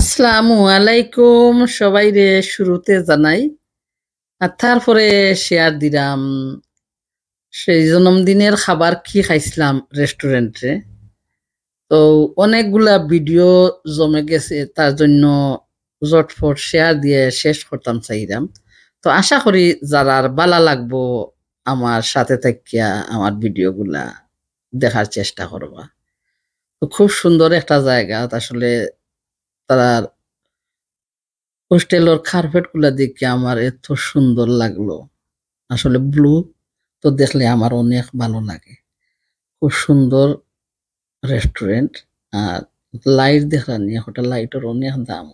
আসসালামু আলাইকুম সবাই রে শুরুতে জানাই আর তারপরে শেয়ার দিলাম সেই জন্মদিনের খাবার কি খাইছিলাম রেস্টুরেন্টে তো অনেকগুলা ভিডিও জমে গেছে তার জন্য জটফট শেয়ার দিয়ে শেষ করতাম চাইলাম তো আশা করি যারার বালা লাগবো আমার সাথে থাকিয়া আমার ভিডিওগুলা দেখার চেষ্টা করবা তো খুব সুন্দর একটা জায়গা আসলে তার কার্পেট গুলা দেখে আমার এত সুন্দর লাগলো আসলে ব্লু তো দেখলে আমার অনেক ভালো লাগে খুব সুন্দর রেস্টুরেন্ট আর লাইট দেখা নিয়ে হোটেল লাইটের অনেক দাম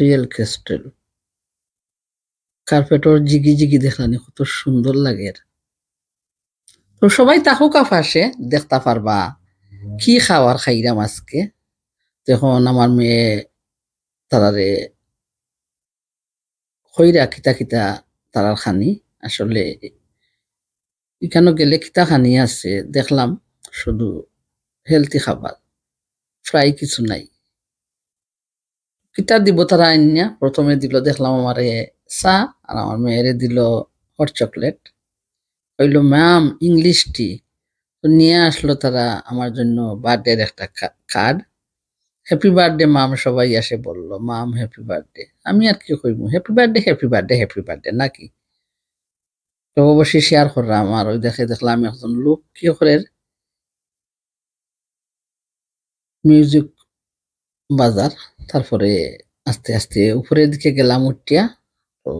রিয়েল ক্রিস্টেল কার্পেটর জিগি জিগি দেখা কত সুন্দর লাগে তো সবাই তাহো কাফাসে দেখতে পারবা কি খাওয়ার খাইরাম আজকে যখন আমার মেয়ে তারারে হইরা খিতা খিতা তারার খানি আসলে এখানে গেলে খিতা খানি আছে দেখলাম শুধু হেলথি খাবার ফ্রাই কিছু নাই কিতা দিব তারা আইনিয়া প্রথমে দিল দেখলাম আমারে চা আর আমার মেয়েরে দিল হট চকলেট কইল ম্যাম ইংলিশ টি তো নিয়ে আসলো তারা আমার জন্য বার্থডের একটা কার্ড হ্যাপি বার্থডে মাম সবাই এসে বলল মাম হ্যাপি বার্থডে আমি আর কি কইব happy birthday happy birthday happy birthday নাকি তো অবশ্যই শেয়ার করলাম আর ওই দেখে দেখলাম একজন লোক কি করে মিউজিক বাজার তারপরে আস্তে আস্তে উপরের দিকে গেলাম উঠিয়া তো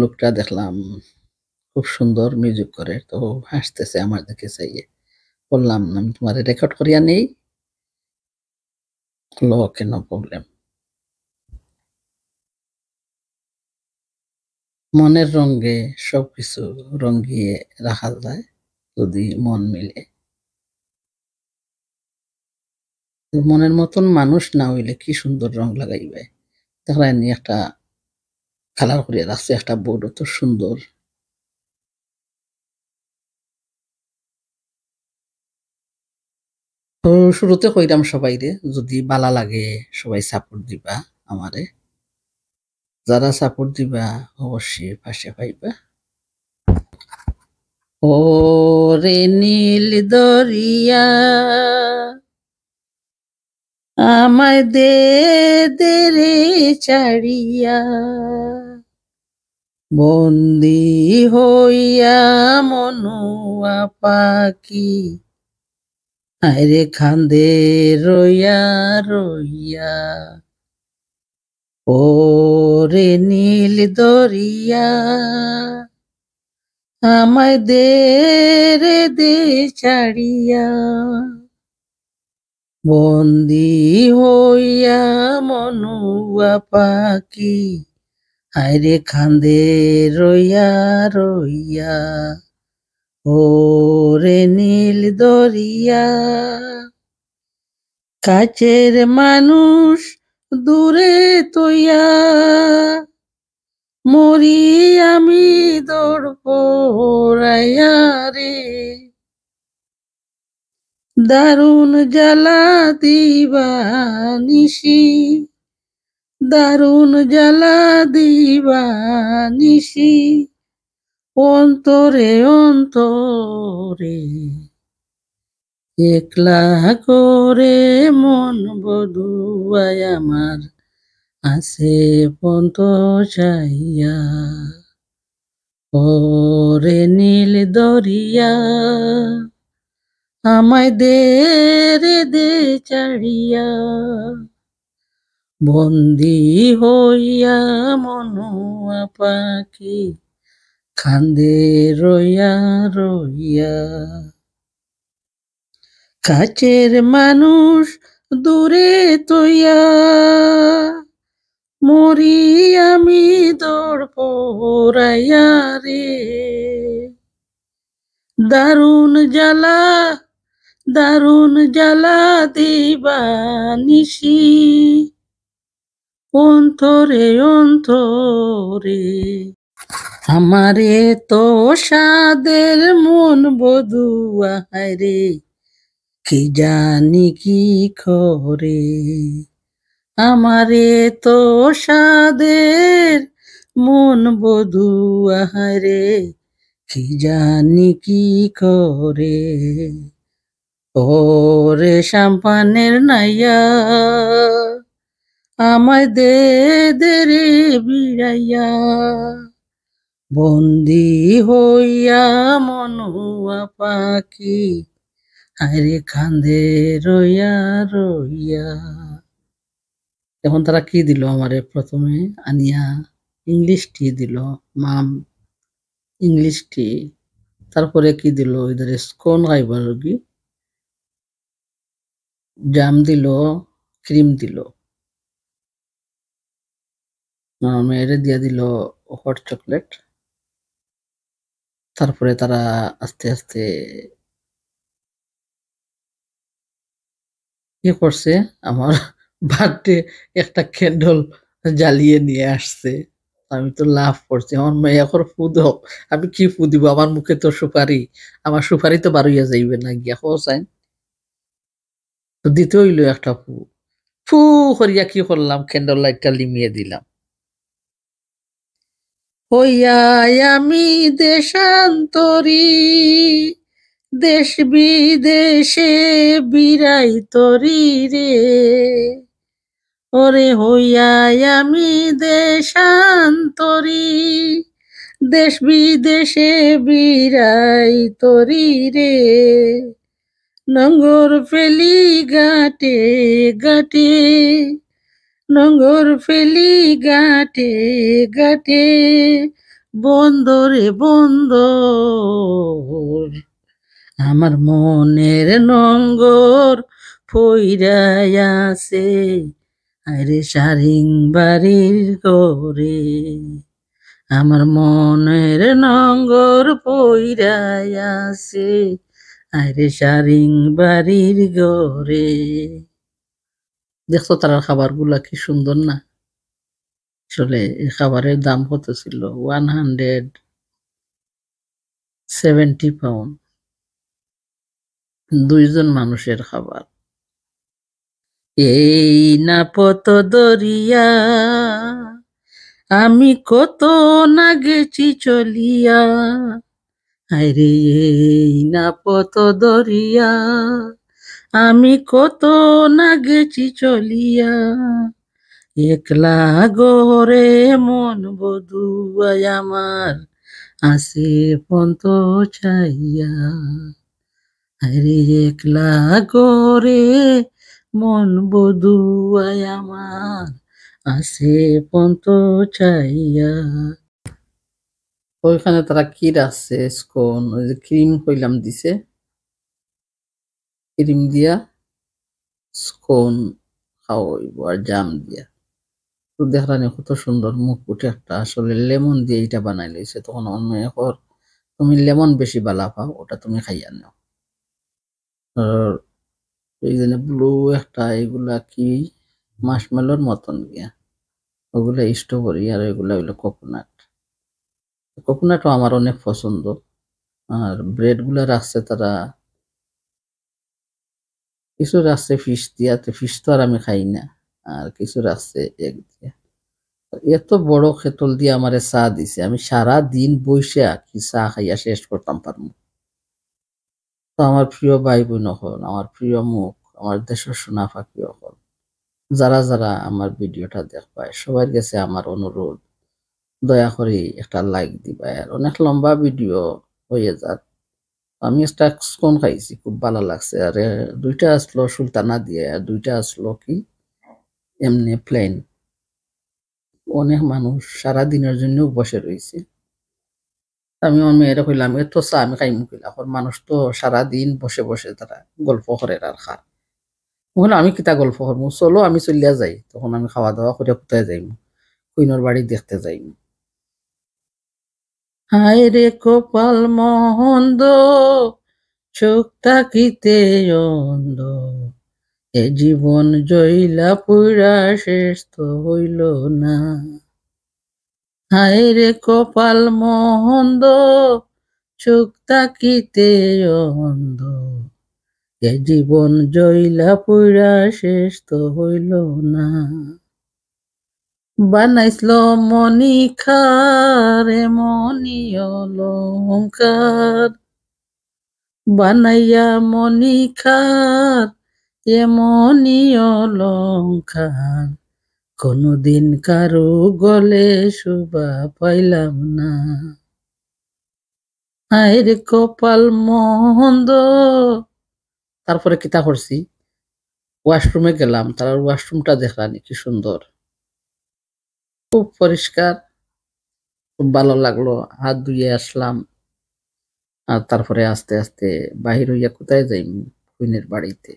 লোকটা দেখলাম খুব সুন্দর মিউজিক করে তো হাসতেছে আমার দেখে চাইয়ে বললাম আমি তোমার রেকর্ড করিয়া নেই Okay, no problem. মনের রঙে সবকিছু রঙিয়ে রাখা যায় যদি মন মিলে মনের মতন মানুষ না হইলে কি সুন্দর রং লাগাইবে তারা একটা খেলা করিয়া রাখছে একটা বোর্ড অত সুন্দর তো শুরুতে কইরাম রে যদি বালা লাগে সবাই সাপোর্ট দিবা আমারে যারা সাপোর্ট দিবা অবশ্যই পাশে পাইবা ও রে নীল দরিয়া আমায় দে দে রে চাড়িয়া বন্দি হইয়া মনুয়া পাখি আরে খান্দে রইয়া রইয়া রে নীল দরিয়া আমায় দে রে দে ছাড়িয়া বন্দি হইয়া মনুয়া পাখি আরে খান্দে রইয়া রইয়া রে দরিয়া কাছের মানুষ দূরে তৈয়া মরি আমি দর্প রে দারুণ জ্বালা দিবা নিশি দারুণ জ্বালা দিবা নিশি অন্তরে অন্তরে একলা করে মন বধুয়ায় আমার আসে পন্ত চাইয়া পরে নীল দরিয়া আমায় দেরে দে চাড়িয়া বন্দি হইয়া মনুয়া পাখি খান্দে রইয়া রইয়া কাছের মানুষ দূরে তৈয়া মরি আমি দৌড় পোহরাইয়া রে দারুণ জ্বালা দারুণ জ্বালা দিবা নিশি অন্তরে অন্তরে আমারে তো সাদের মন বধুয়া রে কি জানি কি করে আমারে তো সাদের মন বধু আহারে কি জানি কি করে রে সাম্পানের নাইয়া আমায় দে দে রে বিড়াইয়া বন্দি হইয়া মনুয়া পাখি আরে খান্দে রইয়া রইয়া এখন তারা কি দিল আমারে প্রথমে আনিয়া ইংলিশ টি দিল মাম ইংলিশ টি তারপরে কি দিল এদারে স্কোন গাইবার কি জাম দিল ক্রিম দিল মেয়েরে দিয়া দিল হট চকলেট তারপরে তারা আস্তে আস্তে কি করছে আমার বার্থডে একটা ক্যান্ডল জ্বালিয়ে নিয়ে আসছে আমি তো লাভ করছি আমার মেয়ে এখন ফুদ হোক আমি কি ফুদিব আমার মুখে তো সুপারি আমার সুপারি তো বার যাইবে না গিয়া হো চাইন তো দিতে হইল একটা ফু ফু করিয়া কি করলাম ক্যান্ডল লাইটটা লিমিয়ে দিলাম হইয়া আমি দেশান্তরী দেশ বিদেশে বিরাই তরি রে ওরে হইয়াই আমি দেশান্তরি দেশ বিদেশে বিরাই তরি রে নঙ্গর ফেলি গাটে গাটে নঙ্গর ফেলি গাটে গাটে বন্দরে বন্দর আমার মনের নঙ্গর ফইরাই আছে আরে সারিং বাড়ির করে আমার মনের নঙ্গর পইরাই আছে আরে সারিং বাড়ির গরে দেখছো তারা গুলা কি সুন্দর না আসলে খাবারের দাম কত ছিল ওয়ান হান্ড্রেড সেভেন্টি পাউন্ড দুইজন মানুষের খাবার এই না পত দরিয়া আমি কত না গেছি চলিয়া আরে এই না পত দরিয়া আমি কত না গেছি চলিয়া একলা গরে মন বধুয়ায় আমার আসে পন্ত চাইয়া আরে একলা করে মন বধুয়ায় আমার আসে পন্ত চাইয়া ওইখানে তারা কি রাখছে স্কোন ওই যে ক্রিম কইলাম দিছে ক্রিম দিয়া স্কোন খাওয়াইব আর জাম দিয়া তো দেখলানি কত সুন্দর মুখ উঠে একটা আসলে লেমন দিয়ে এটা বানাই লইছে তখন অন্য এখন তুমি লেমন বেশি বালা পাও ওটা তুমি খাইয়া নাও আর এইখানে ব্লু একটা এগুলা কি মাসমেলোর মতন গিয়া ওগুলা স্ট্রবেরি আর এগুলা হইলো কোকোনাট কোকোনাটও আমার অনেক পছন্দ আর ব্রেডগুলা রাখছে তারা কিছু রাখছে ফিশ দিয়া তো ফিশ তো আর আমি খাই না আর কিছু রাখছে এক দিয়া এত বড় খেতল দিয়ে আমারে চা দিছে আমি সারা দিন বইসা কি চা খাইয়া শেষ করতাম পারমু তো আমার প্রিয় ভাই বোন হল আমার প্রিয় মুখ আমার দেশের সোনা ফাঁকিও হল যারা যারা আমার ভিডিওটা দেখবায় সবার কাছে আমার অনুরোধ দয়া করে একটা লাইক দিবা আর অনেক লম্বা ভিডিও হয়ে যাক আমি একটা কোন খাইছি খুব ভালো লাগছে আর দুইটা আসলো সুলতানা দিয়ে আর দুইটা আসলো কি এমনি প্লেন অনেক মানুষ সারা দিনের জন্য বসে রয়েছে আমি আমার মেয়ের কইলাম এত চা আমি কাইম কইলা এখন মানুষ তো সারা দিন বসে বসে তারা গল্প করে আর খার তখন আমি কিতা গল্প করব চলো আমি চলিয়া যাই তখন আমি খাওয়া দাওয়া করে কোথায় যাইম কুইনোর বাড়ি দেখতে যাইমু হায় রে কপাল মহন্দ চোখ তাকিতে অন্ধ এ জীবন জয়লা পুরা শেষ তো হইল না হায় রে কপাল মহন্দ চোখ তাকিতে অন্ধ এ জীবন জয়লা পুরা শেষ তো হইল না বানাইছিল মনি খারে মনি অলংকার বানাইয়া মনি খার এ মনি অলংকার কোনদিন কারো গলে শোভা পাইলাম না আয়ের কপাল মন্দ তারপরে কিতা করছি ওয়াশরুমে গেলাম তার ওয়াশরুমটা দেখলানি কি সুন্দর খুব পরিষ্কার খুব ভালো লাগলো হাত ধুয়ে আসলাম আর তারপরে আস্তে আস্তে বাহির হইয়া কোথায় যাই কুইনের বাড়িতে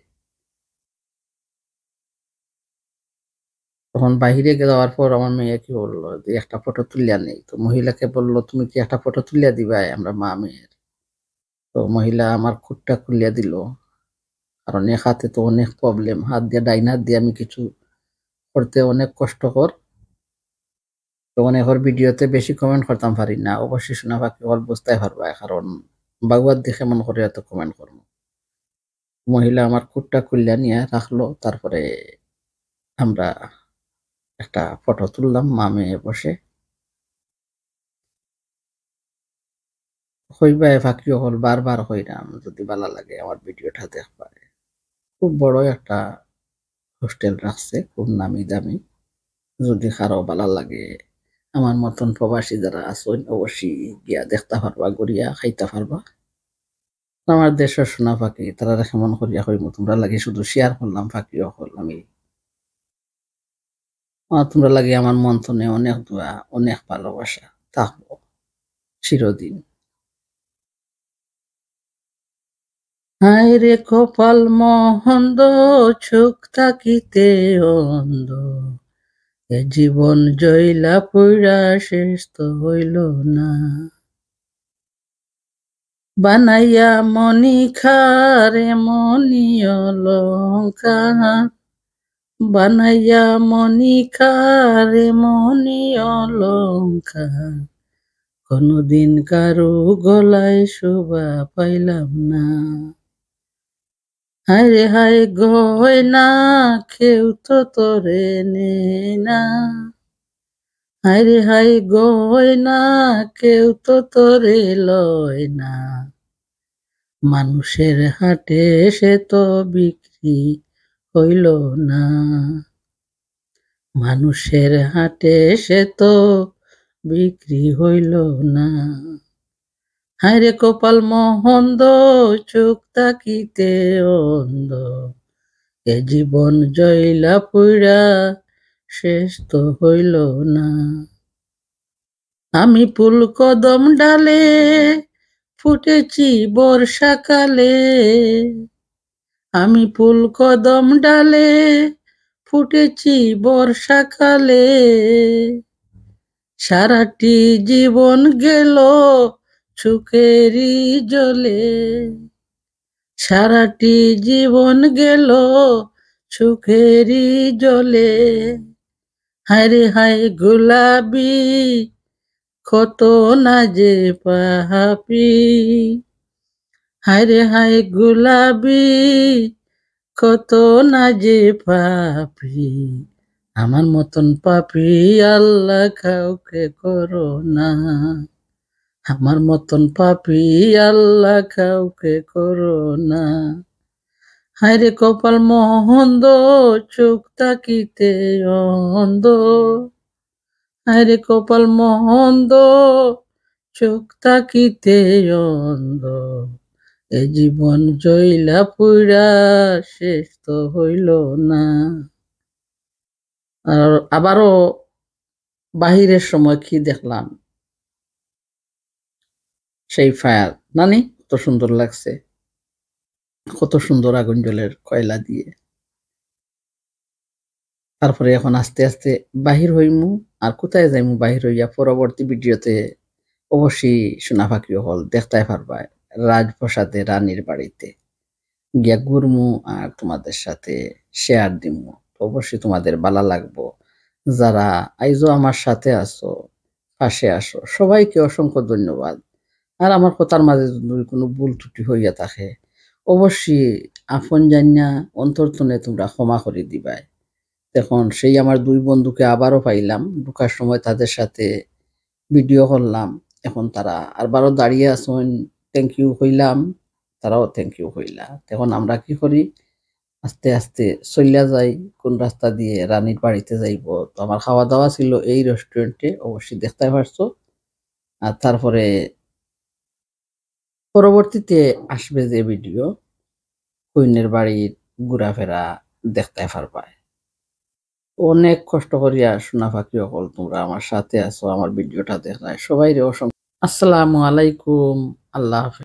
তখন বাহিরে যাওয়ার পর আমার মেয়ে কি বললো যে একটা ফটো তুলিয়া নেই তো মহিলাকে বললো তুমি কি একটা ফটো তুলিয়া দিবা আমরা মা মেয়ের তো মহিলা আমার খুঁটটা খুলিয়া দিল আর অনেক হাতে তো অনেক প্রবলেম হাত দিয়ে ডাইন হাত দিয়ে আমি কিছু করতে অনেক কষ্টকর তো অনেক ওর ভিডিওতে বেশি কমেন্ট করতাম পারি না অবশ্যই শোনা বাকি ওর বুঝতে পারবা কারণ বাগুয়ার দেখে মনে করে এত কমেন্ট করবো মহিলা আমার খুঁটটা খুলিয়া নিয়ে রাখলো তারপরে আমরা একটা ফটো তুললাম মা মেয়ে বসে হইবা ফাঁকিও হল বারবার হইলাম যদি ভালো লাগে আমার ভিডিওটা দেখবারে খুব বড় একটা হোস্টেল রাখছে খুব নামি দামি যদি কারো ভালো লাগে আমার মতন প্রবাসী যারা আছেন অবশ্যই গিয়া দেখতে পারবা গড়িয়া খাইতে পারবা আমার দেশের সোনা ফাঁকি তারা কেমন করিয়া হইব তোমরা লাগে শুধু শেয়ার করলাম ফাঁকিও হল আমি তোমরা লাগে আমার মন্থনে অনেক দোয়া অনেক ভালোবাসা থাকবো চিরদিন হায় রে কপাল মহন্দ চোখ থাকিতে অন্ধ এ জীবন জয়লা পুরা শেষ তো হইল না বানাইয়া খারে মণি অলঙ্কার বানাইয়া মণিকারে মণি অলঙ্কার কোনদিন কারো গলায় শোভা পাইলাম না হায় হায় গয়না কেউ তো তরে নেই না হায় হায় গয়না কেউ তো তরে লয় না মানুষের হাটে সে তো বিক্রি হইল না মানুষের হাটে সে তো বিক্রি হইল না হায় রে কপাল মহন্দ চোখ তাকিতে অন্ধ এ জীবন জয়লা পুরা শেষ তো হইল না আমি ফুল কদম ডালে ফুটেছি বর্ষাকালে আমি ফুল কদম ডালে ফুটেছি বর্ষাকালে সারাটি জীবন গেল সুখেরই জলে সারাটি জীবন গেল সুখেরই জলে হায় হায় গোলাপি কত না যে পাহাপি হায় রে হায় গুলাবি কত না যে পাপি আমার মতন পাপি আল্লাহ কাউকে করো না আমার মতন পাপি আল্লাহ কাউকে করো না হায় রে কপাল মহন্দ চোখ তাকিতে অন্দ হায় রে কপাল মহন্দ চোখ তাকিতে অন্ধ এ জীবন জয়লা পুরা শেষ তো হইল না আর আবারও বাহিরের সময় কি দেখলাম সেই ফায়ার নানি কত সুন্দর লাগছে কত সুন্দর আগুন জলের কয়লা দিয়ে তারপরে এখন আস্তে আস্তে বাহির হইমু আর কোথায় যাইমু বাহির হইয়া পরবর্তী ভিডিওতে অবশ্যই সোনা হল দেখতে পারবায় রাজপ্রসাদে রানীর বাড়িতে গিয়া ঘুরমু আর তোমাদের সাথে শেয়ার দিম অবশ্যই তোমাদের বালা লাগবো যারা আইজো আমার সাথে আসো পাশে আসো সবাইকে অসংখ্য ধন্যবাদ আর আমার কথার মাঝে যদি কোনো ভুল ত্রুটি হইয়া থাকে অবশ্যই আপন জানিয়া অন্তর্তনে তোমরা ক্ষমা করে দিবাই তখন সেই আমার দুই বন্ধুকে আবারও পাইলাম ঢুকার সময় তাদের সাথে ভিডিও করলাম এখন তারা আর বারো দাঁড়িয়ে আসুন থ্যাংক ইউ হইলাম তারাও থ্যাংক ইউ হইলা তখন আমরা কি করি আস্তে আস্তে চলিয়া যাই কোন রাস্তা দিয়ে রানীর বাড়িতে যাইব তো আমার খাওয়া দাওয়া ছিল এই রেস্টুরেন্টে অবশ্যই দেখতে পারছো আর তারপরে পরবর্তীতে আসবে যে ভিডিও কুইনের বাড়ির ঘোরাফেরা দেখতে পারবায় অনেক কষ্ট করিয়া সোনা ফাঁকি অকল তোমরা আমার সাথে আছো আমার ভিডিওটা দেখায় সবাই অসংখ্য আসসালামু আলাইকুম আল্লাহ